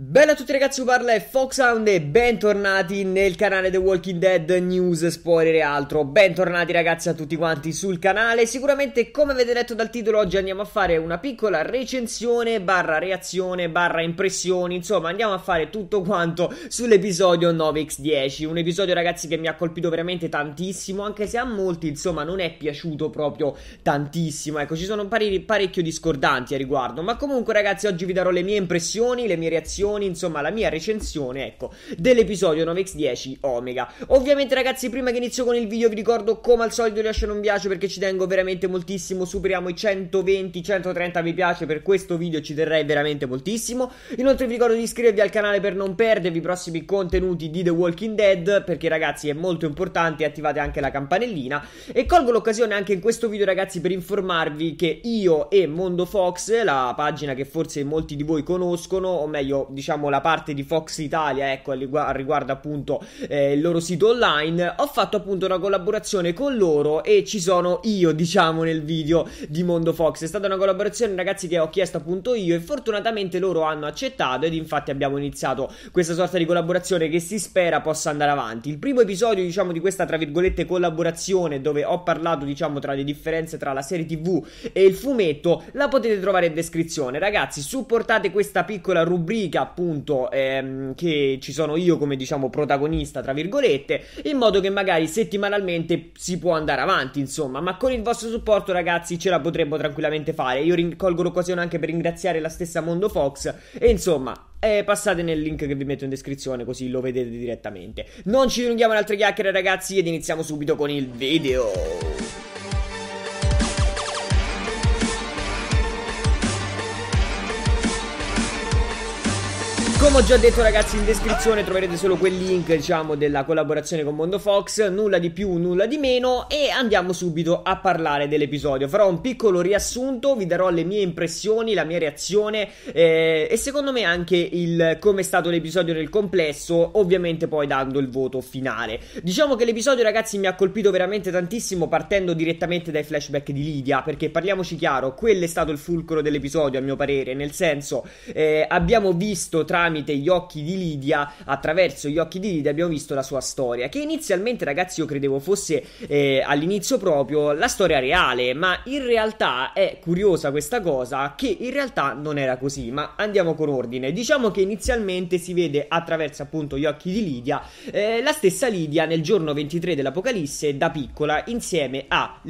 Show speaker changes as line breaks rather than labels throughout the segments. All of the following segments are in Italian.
Bella a tutti ragazzi, parla è Foxhound e bentornati nel canale The Walking Dead News, spoiler e altro. Bentornati ragazzi a tutti quanti sul canale. Sicuramente come avete letto dal titolo oggi andiamo a fare una piccola recensione, barra reazione, barra impressioni, insomma andiamo a fare tutto quanto sull'episodio 9x10. Un episodio ragazzi che mi ha colpito veramente tantissimo, anche se a molti insomma non è piaciuto proprio tantissimo. Ecco, ci sono pare parecchio discordanti a riguardo, ma comunque ragazzi oggi vi darò le mie impressioni, le mie reazioni recensioni, insomma la mia recensione, ecco, dell'episodio 9x10 Omega. Ovviamente ragazzi, prima che inizio con il video vi ricordo come al solito lasciate un piace perché ci tengo veramente moltissimo, superiamo i 120, 130 mi piace per questo video, ci terrei veramente moltissimo. Inoltre vi ricordo di iscrivervi al canale per non perdervi i prossimi contenuti di The Walking Dead perché ragazzi è molto importante, attivate anche la campanellina e colgo l'occasione anche in questo video ragazzi per informarvi che io e Mondo Fox, la pagina che forse molti di voi conoscono, o meglio diciamo la parte di Fox Italia ecco riguardo, appunto eh, il loro sito online ho fatto appunto una collaborazione con loro e ci sono io diciamo nel video di Mondo Fox è stata una collaborazione ragazzi che ho chiesto appunto io e fortunatamente loro hanno accettato ed infatti abbiamo iniziato questa sorta di collaborazione che si spera possa andare avanti il primo episodio diciamo di questa tra virgolette collaborazione dove ho parlato diciamo tra le differenze tra la serie tv e il fumetto la potete trovare in descrizione ragazzi supportate questa piccola rubrica appunto ehm, che ci sono io come diciamo protagonista tra virgolette in modo che magari settimanalmente si può andare avanti insomma ma con il vostro supporto ragazzi ce la potremmo tranquillamente fare io colgo l'occasione anche per ringraziare la stessa Mondo Fox e insomma eh, passate nel link che vi metto in descrizione così lo vedete direttamente non ci dilunghiamo in altre chiacchiere ragazzi ed iniziamo subito con il video Come ho già detto ragazzi in descrizione troverete solo quel link diciamo della collaborazione con Mondo Fox Nulla di più, nulla di meno e andiamo subito a parlare dell'episodio Farò un piccolo riassunto, vi darò le mie impressioni, la mia reazione eh, E secondo me anche il come è stato l'episodio nel complesso Ovviamente poi dando il voto finale Diciamo che l'episodio ragazzi mi ha colpito veramente tantissimo Partendo direttamente dai flashback di Lidia Perché parliamoci chiaro, quello è stato il fulcro dell'episodio a mio parere Nel senso eh, abbiamo visto tra tramite gli occhi di Lidia, attraverso gli occhi di Lidia abbiamo visto la sua storia, che inizialmente ragazzi io credevo fosse eh, all'inizio proprio la storia reale, ma in realtà è curiosa questa cosa che in realtà non era così, ma andiamo con ordine. Diciamo che inizialmente si vede attraverso appunto gli occhi di Lidia eh, la stessa Lidia nel giorno 23 dell'Apocalisse da piccola insieme a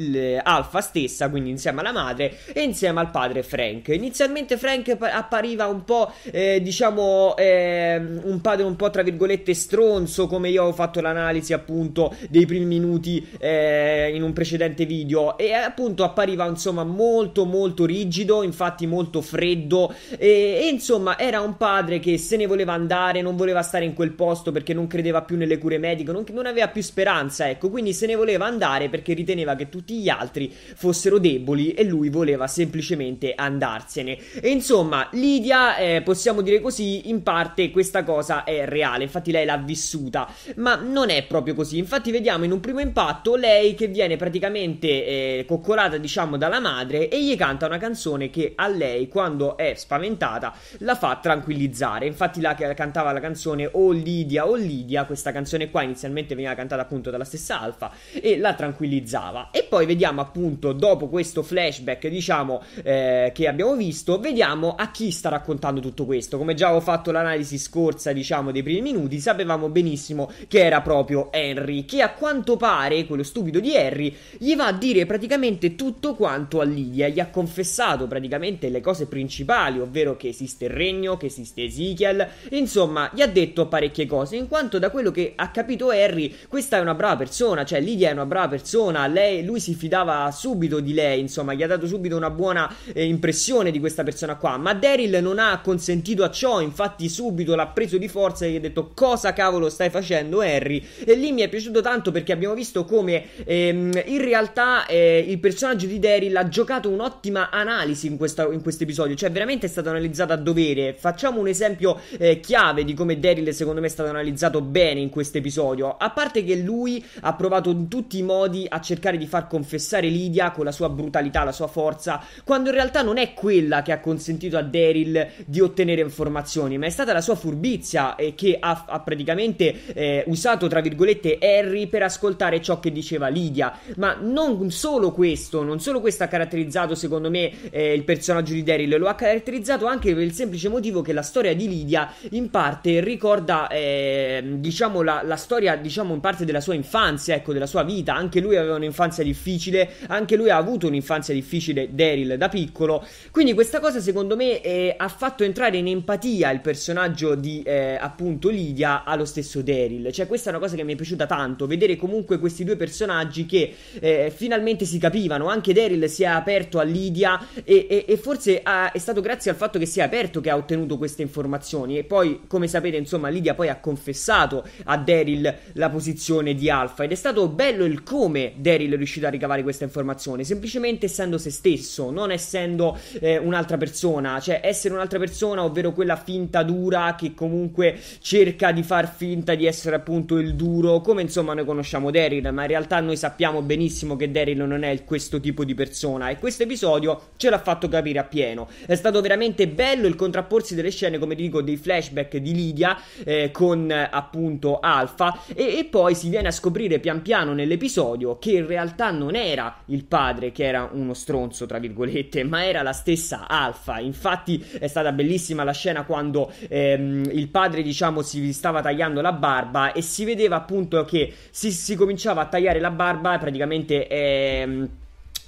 Alfa stessa, quindi insieme alla madre e insieme al padre Frank. Inizialmente Frank appariva un po' eh, diciamo eh, un padre un po' tra virgolette stronzo, come io ho fatto l'analisi appunto dei primi minuti eh, in un precedente video. E appunto appariva insomma molto molto rigido, infatti molto freddo. E, e insomma era un padre che se ne voleva andare, non voleva stare in quel posto perché non credeva più nelle cure mediche, non, non aveva più speranza, ecco. Quindi se ne voleva andare perché riteneva che tutti gli altri fossero deboli e lui voleva semplicemente andarsene. E insomma, Lidia, eh, possiamo dire così, in parte questa cosa è reale, infatti lei l'ha vissuta, ma non è proprio così. Infatti vediamo in un primo impatto lei che viene praticamente eh, coccolata, diciamo, dalla madre e gli canta una canzone che a lei, quando è spaventata, la fa tranquillizzare. Infatti la cantava la canzone O Lidia, O Lidia, questa canzone qua inizialmente veniva cantata appunto dalla stessa Alfa e la tranquillizzava. E poi vediamo appunto dopo questo flashback, diciamo, eh, che abbiamo visto, vediamo a chi sta raccontando tutto questo. Come già avevo fatto fatto l'analisi scorsa, diciamo, dei primi minuti, sapevamo benissimo che era proprio Henry, che a quanto pare, quello stupido di Henry, gli va a dire praticamente tutto quanto a Lidia, gli ha confessato praticamente le cose principali, ovvero che esiste il regno, che esiste Ezekiel, insomma, gli ha detto parecchie cose, in quanto da quello che ha capito Harry, questa è una brava persona, cioè Lidia è una brava persona, lei, lui si fidava subito di lei, insomma, gli ha dato subito una buona eh, impressione di questa persona qua, ma Daryl non ha consentito a ciò, infatti infatti subito l'ha preso di forza e gli ha detto cosa cavolo stai facendo Harry e lì mi è piaciuto tanto perché abbiamo visto come ehm, in realtà eh, il personaggio di Daryl ha giocato un'ottima analisi in questo episodio cioè veramente è stato analizzato a dovere facciamo un esempio eh, chiave di come Daryl secondo me è stato analizzato bene in questo episodio a parte che lui ha provato in tutti i modi a cercare di far confessare Lydia con la sua brutalità la sua forza quando in realtà non è quella che ha consentito a Daryl di ottenere informazioni ma è è stata la sua furbizia eh, che ha, ha praticamente eh, usato, tra virgolette, Harry per ascoltare ciò che diceva Lydia. Ma non solo questo, non solo questo ha caratterizzato, secondo me, eh, il personaggio di Daryl, lo ha caratterizzato anche per il semplice motivo che la storia di Lydia in parte ricorda, ehm, diciamo, la, la, storia, diciamo, in parte della sua infanzia, ecco, della sua vita. Anche lui aveva un'infanzia difficile, anche lui ha avuto un'infanzia difficile, Daryl, da piccolo. Quindi questa cosa, secondo me, eh, ha fatto entrare in empatia il personaggio personaggio di eh, appunto Lydia allo stesso Daryl. Cioè, questa è una cosa che mi è piaciuta tanto. Vedere comunque questi due personaggi che eh, finalmente si capivano. Anche Daryl si è aperto a Lydia. E, e, e forse ha, ah, è stato grazie al fatto che si è aperto che ha ottenuto queste informazioni. E poi, come sapete, insomma, Lydia poi ha confessato a Daryl la posizione di Alpha. Ed è stato bello il come Daryl è riuscito a ricavare questa informazione. Semplicemente essendo se stesso, non essendo eh, un'altra persona. Cioè, essere un'altra persona, ovvero quella finta dura che comunque cerca di far finta di essere appunto il duro, come insomma noi conosciamo Daryl, ma in realtà noi sappiamo benissimo che Daryl non è questo tipo di persona e questo episodio ce l'ha fatto capire appieno. È stato veramente bello il contrapporsi delle scene, come dico, dei flashback di Lydia eh, con appunto Alfa e, e poi si viene a scoprire pian piano nell'episodio che in realtà non era il padre che era uno stronzo, tra virgolette, ma era la stessa Alfa. Infatti è stata bellissima la scena quando ehm, il padre, diciamo, si stava tagliando la barba e si vedeva appunto che si, si cominciava a tagliare la barba praticamente. Ehm,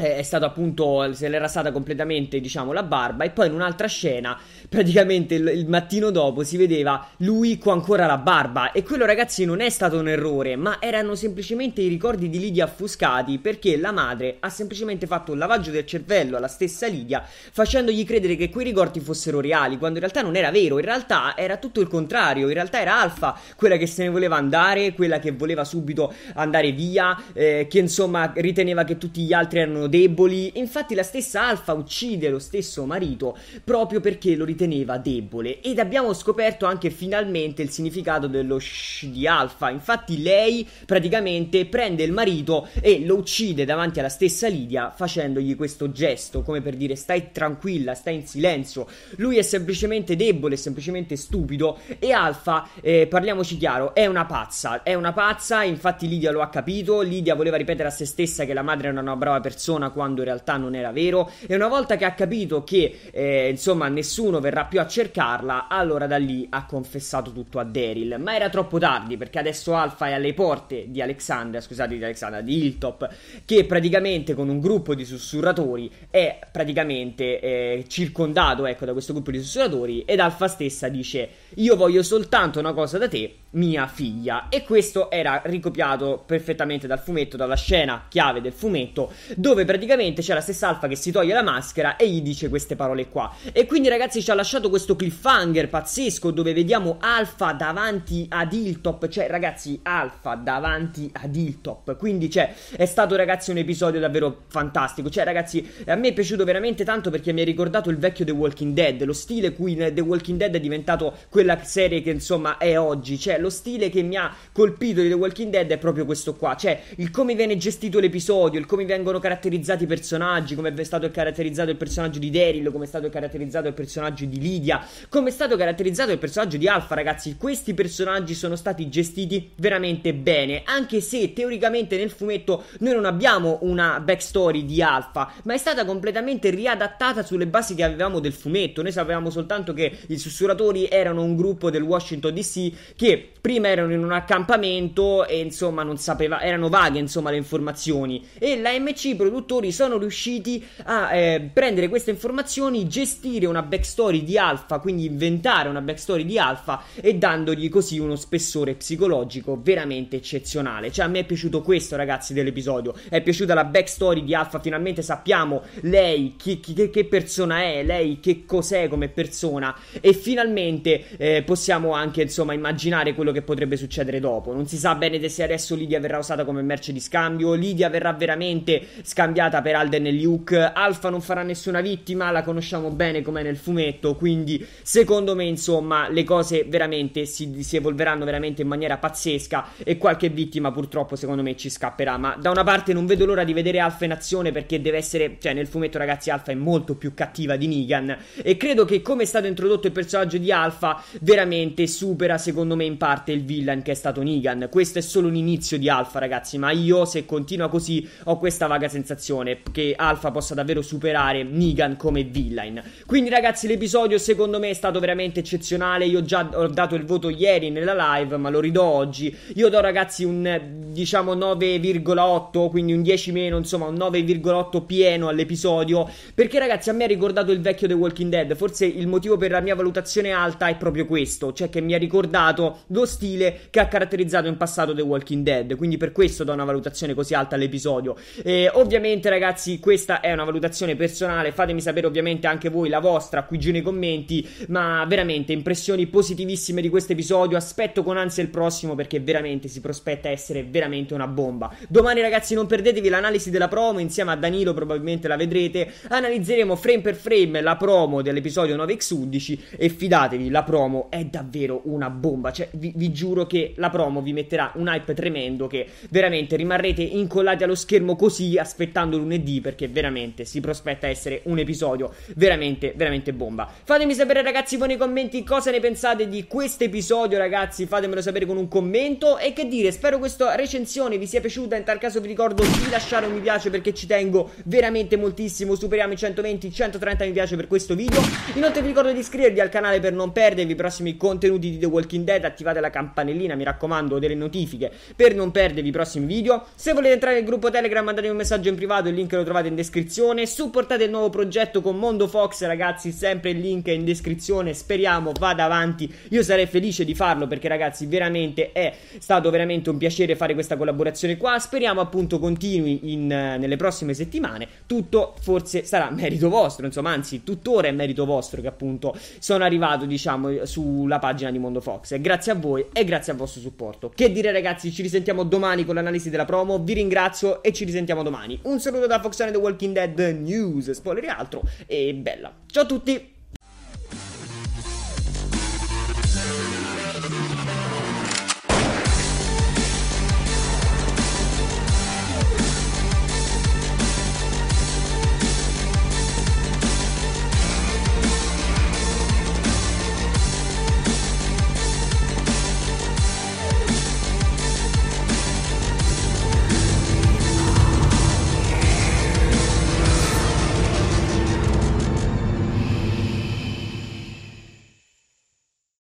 è stato appunto se l'era stata completamente diciamo la barba e poi in un'altra scena praticamente il, il, mattino dopo si vedeva lui con ancora la barba e quello ragazzi non è stato un errore ma erano semplicemente i ricordi di Lidia affuscati perché la madre ha semplicemente fatto un lavaggio del cervello alla stessa Lidia facendogli credere che quei ricordi fossero reali quando in realtà non era vero in realtà era tutto il contrario in realtà era Alfa quella che se ne voleva andare quella che voleva subito andare via eh, che insomma riteneva che tutti gli altri erano deboli, infatti la stessa Alfa uccide lo stesso marito proprio perché lo riteneva debole ed abbiamo scoperto anche finalmente il significato dello shh di Alfa, infatti lei praticamente prende il marito e lo uccide davanti alla stessa Lidia facendogli questo gesto come per dire stai tranquilla, stai in silenzio, lui è semplicemente debole, semplicemente stupido e Alfa, eh, parliamoci chiaro, è una pazza, è una pazza, infatti Lidia lo ha capito, Lidia voleva ripetere a se stessa che la madre era una brava persona, persona quando in realtà non era vero e una volta che ha capito che eh, insomma nessuno verrà più a cercarla allora da lì ha confessato tutto a Daryl ma era troppo tardi perché adesso Alfa è alle porte di Alexandra scusate di Alexandra di Hilltop che praticamente con un gruppo di sussurratori è praticamente eh, circondato ecco da questo gruppo di sussurratori ed Alfa stessa dice io voglio soltanto una cosa da te mia figlia e questo era ricopiato perfettamente dal fumetto dalla scena chiave del fumetto dove dove praticamente c'è la stessa Alfa che si toglie la maschera e gli dice queste parole qua. E quindi ragazzi ci ha lasciato questo cliffhanger pazzesco dove vediamo Alfa davanti ad Hilltop, cioè ragazzi Alfa davanti ad Hilltop, quindi cioè è stato ragazzi un episodio davvero fantastico, cioè ragazzi a me è piaciuto veramente tanto perché mi ha ricordato il vecchio The Walking Dead, lo stile cui The Walking Dead è diventato quella serie che insomma è oggi, cioè lo stile che mi ha colpito di The Walking Dead è proprio questo qua, cioè il come viene gestito l'episodio, il come vengono caratterizzati caratterizzati i personaggi, come è stato caratterizzato il personaggio di Daryl, come è stato caratterizzato il personaggio di Lydia, come è stato caratterizzato il personaggio di Alfa, ragazzi, questi personaggi sono stati gestiti veramente bene, anche se teoricamente nel fumetto noi non abbiamo una backstory di Alfa, ma è stata completamente riadattata sulle basi che avevamo del fumetto. Noi sapevamo soltanto che i sussurratori erano un gruppo del Washington DC che prima erano in un accampamento e insomma non sapeva, erano vaghe insomma le informazioni e la MC produceva produttori sono riusciti a eh, prendere queste informazioni, gestire una backstory di Alpha, quindi inventare una backstory di Alpha e dandogli così uno spessore psicologico veramente eccezionale. Cioè a me è piaciuto questo ragazzi dell'episodio, è piaciuta la backstory di Alpha, finalmente sappiamo lei chi, chi, che persona è, lei che cos'è come persona e finalmente eh, possiamo anche insomma immaginare quello che potrebbe succedere dopo. Non si sa bene se adesso Lidia verrà usata come merce di scambio, Lidia verrà veramente scambiata cambiata per Alden e Luke. Alfa non farà nessuna vittima, la conosciamo bene com'è nel fumetto, quindi secondo me insomma le cose veramente si, si evolveranno veramente in maniera pazzesca e qualche vittima purtroppo secondo me ci scapperà, ma da una parte non vedo l'ora di vedere Alfa in azione perché deve essere, cioè nel fumetto ragazzi Alfa è molto più cattiva di Negan e credo che come è stato introdotto il personaggio di Alfa veramente supera secondo me in parte il villain che è stato Negan. Questo è solo un inizio di Alfa ragazzi, ma io se continua così ho questa vaga sensazione sensazione che Alfa possa davvero superare Negan come villain. Quindi ragazzi l'episodio secondo me è stato veramente eccezionale, io già ho dato il voto ieri nella live ma lo ridò oggi. Io do ragazzi un diciamo 9,8, quindi un 10 meno, insomma un 9,8 pieno all'episodio, perché ragazzi a me ha ricordato il vecchio The Walking Dead, forse il motivo per la mia valutazione alta è proprio questo, cioè che mi ha ricordato lo stile che ha caratterizzato in passato The Walking Dead, quindi per questo do una valutazione così alta all'episodio. E, ovviamente veramente ragazzi questa è una valutazione personale, fatemi sapere ovviamente anche voi la vostra qui giù nei commenti, ma veramente impressioni positivissime di questo episodio, aspetto con ansia il prossimo perché veramente si prospetta essere veramente una bomba. Domani ragazzi non perdetevi l'analisi della promo insieme a Danilo, probabilmente la vedrete, analizzeremo frame per frame la promo dell'episodio 9x11 e fidatevi, la promo è davvero una bomba, cioè vi, vi giuro che la promo vi metterà un hype tremendo che veramente rimarrete incollati allo schermo così aspettate aspettando lunedì perché veramente si prospetta essere un episodio veramente, veramente bomba. Fatemi sapere ragazzi voi nei commenti cosa ne pensate di questo episodio ragazzi, fatemelo sapere con un commento e che dire, spero questa recensione vi sia piaciuta, in tal caso vi ricordo di lasciare un mi piace perché ci tengo veramente moltissimo, superiamo i 120, 130 mi piace per questo video. Inoltre vi ricordo di iscrivervi al canale per non perdervi i prossimi contenuti di The Walking Dead, attivate la campanellina mi raccomando delle notifiche per non perdervi i prossimi video. Se volete entrare nel gruppo Telegram mandatemi un messaggio in privato, il link lo trovate in descrizione. Supportate il nuovo progetto con Mondo Fox, ragazzi, sempre il link è in descrizione. Speriamo vada avanti. Io sarei felice di farlo perché ragazzi, veramente è stato veramente un piacere fare questa collaborazione qua. Speriamo appunto continui in, nelle prossime settimane. Tutto forse sarà merito vostro, insomma, anzi, tuttora è merito vostro che appunto sono arrivato, diciamo, sulla pagina di Mondo Fox. grazie a voi e grazie al vostro supporto. Che dire ragazzi, ci risentiamo domani con l'analisi della promo. Vi ringrazio e ci risentiamo domani. Un saluto da Foxone The Walking Dead News, spoiler e altro, e bella. Ciao a tutti!